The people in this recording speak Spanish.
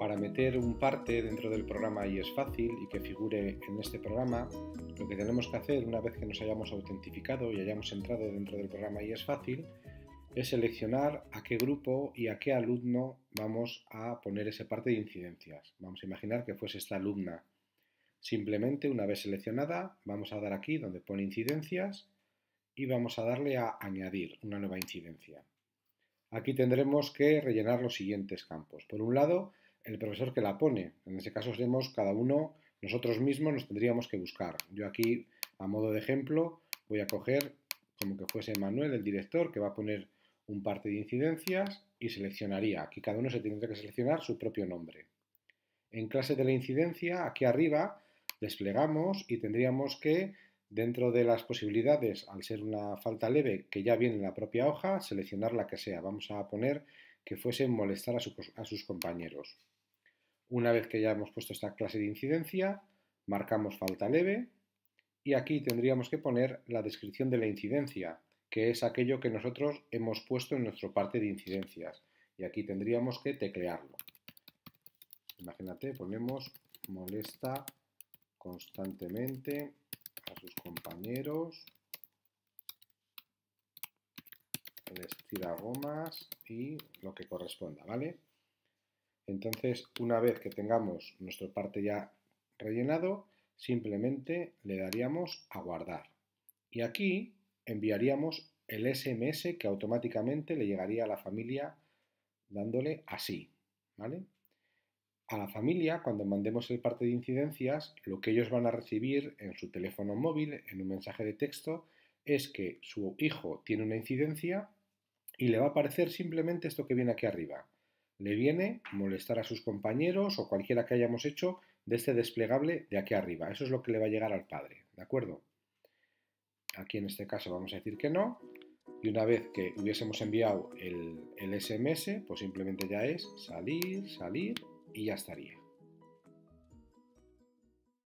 para meter un parte dentro del programa y es fácil y que figure en este programa, lo que tenemos que hacer una vez que nos hayamos autentificado y hayamos entrado dentro del programa y es fácil, es seleccionar a qué grupo y a qué alumno vamos a poner ese parte de incidencias. Vamos a imaginar que fuese esta alumna. Simplemente una vez seleccionada, vamos a dar aquí donde pone incidencias y vamos a darle a añadir una nueva incidencia. Aquí tendremos que rellenar los siguientes campos. Por un lado, el profesor que la pone. En ese caso seremos cada uno, nosotros mismos nos tendríamos que buscar. Yo aquí, a modo de ejemplo, voy a coger como que fuese Manuel, el director, que va a poner un parte de incidencias y seleccionaría. Aquí cada uno se tendría que seleccionar su propio nombre. En clase de la incidencia, aquí arriba, desplegamos y tendríamos que, dentro de las posibilidades, al ser una falta leve que ya viene en la propia hoja, seleccionar la que sea. Vamos a poner que fuesen molestar a, a sus compañeros. Una vez que ya hemos puesto esta clase de incidencia, marcamos falta leve y aquí tendríamos que poner la descripción de la incidencia, que es aquello que nosotros hemos puesto en nuestro parte de incidencias. Y aquí tendríamos que teclearlo. Imagínate, ponemos molesta constantemente a sus compañeros Estira gomas y lo que corresponda, ¿vale? Entonces, una vez que tengamos nuestro parte ya rellenado, simplemente le daríamos a guardar. Y aquí enviaríamos el SMS que automáticamente le llegaría a la familia dándole así, ¿vale? A la familia, cuando mandemos el parte de incidencias, lo que ellos van a recibir en su teléfono móvil, en un mensaje de texto, es que su hijo tiene una incidencia y le va a aparecer simplemente esto que viene aquí arriba. Le viene molestar a sus compañeros o cualquiera que hayamos hecho de este desplegable de aquí arriba. Eso es lo que le va a llegar al padre, ¿de acuerdo? Aquí en este caso vamos a decir que no. Y una vez que hubiésemos enviado el, el SMS, pues simplemente ya es salir, salir y ya estaría.